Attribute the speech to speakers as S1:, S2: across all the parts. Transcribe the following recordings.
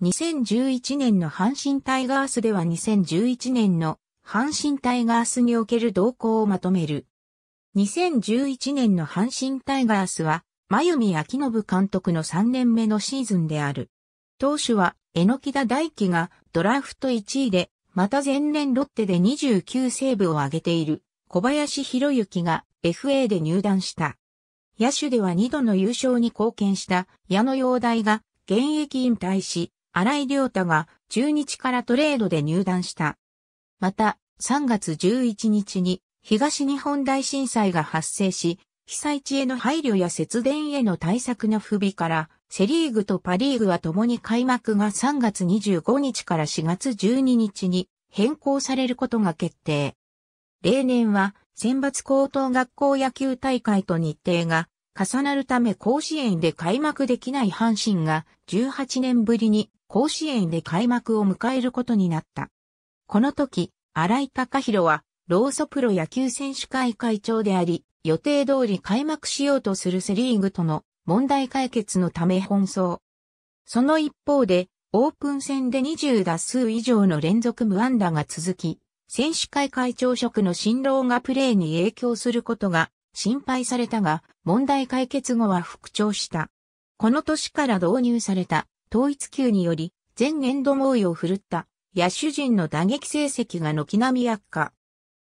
S1: 2011年の阪神タイガースでは2011年の阪神タイガースにおける動向をまとめる。2011年の阪神タイガースは、真弓明信監督の3年目のシーズンである。投手は、榎田大輝がドラフト1位で、また前年ロッテで29セーブを挙げている小林博之が FA で入団した。野手では2度の優勝に貢献した矢野陽大が現役引退し、荒井良太が中日からトレードで入団した。また、3月11日に東日本大震災が発生し、被災地への配慮や節電への対策の不備から、セリーグとパリーグは共に開幕が3月25日から4月12日に変更されることが決定。例年は選抜高等学校野球大会と日程が重なるため甲子園で開幕できない阪神が18年ぶりに甲子園で開幕を迎えることになった。この時、荒井隆弘は、ローソプロ野球選手会会長であり、予定通り開幕しようとするセリーグとの問題解決のため奔走。その一方で、オープン戦で20打数以上の連続無安打が続き、選手会会長職の辛労がプレーに影響することが心配されたが、問題解決後は復調した。この年から導入された統一級により、全年度猛威を振るった野手陣の打撃成績が軒並み悪化。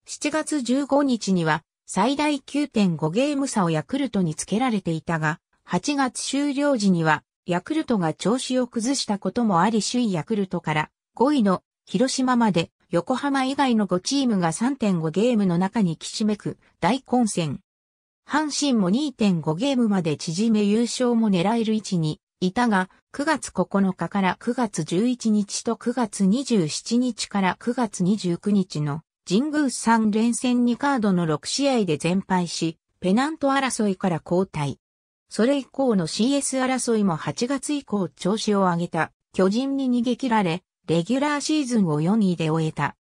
S1: 7月15日には最大9.5ゲーム差をヤクルトにつけられていたが、8月終了時にはヤクルトが調子を崩したこともあり首位ヤクルトから5位の広島まで横浜以外の5チームが3.5ゲームの中にきしめく大混戦。阪神も2.5ゲームまで縮め優勝も狙える位置にいたが、9月9日から9月11日と9月27日から9月29日の神宮3連戦2カードの6試合で全敗し、ペナント争いから交代。それ以降の CS 争いも8月以降調子を上げた巨人に逃げ切られ、レギュラーシーズンを4位で終えた。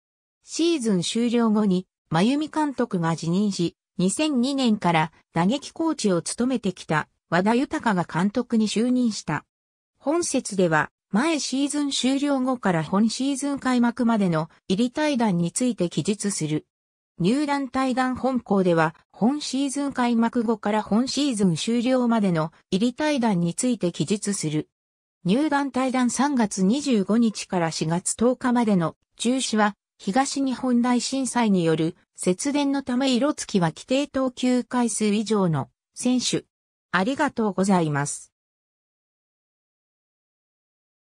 S1: シーズン終了後に、真由美監督が辞任し、2002年から打撃コーチを務めてきた和田豊が監督に就任した。本節では、前シーズン終了後から本シーズン開幕までの入り対談について記述する。入団対談本校では、本シーズン開幕後から本シーズン終了までの入り対談について記述する。入団対談3月25日から4月10日までの中止は、東日本大震災による節電のため色付きは規定投球回数以上の選手、ありがとうございます。